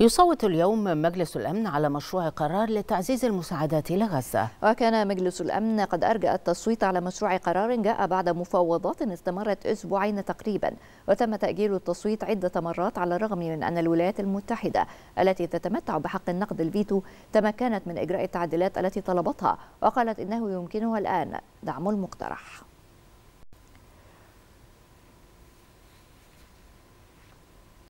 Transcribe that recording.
يصوت اليوم مجلس الأمن على مشروع قرار لتعزيز المساعدات لغزة وكان مجلس الأمن قد أرجأ التصويت على مشروع قرار جاء بعد مفاوضات استمرت أسبوعين تقريبا وتم تأجيل التصويت عدة مرات على الرغم من أن الولايات المتحدة التي تتمتع بحق النقد الفيتو تمكنت من إجراء التعديلات التي طلبتها وقالت إنه يمكنها الآن دعم المقترح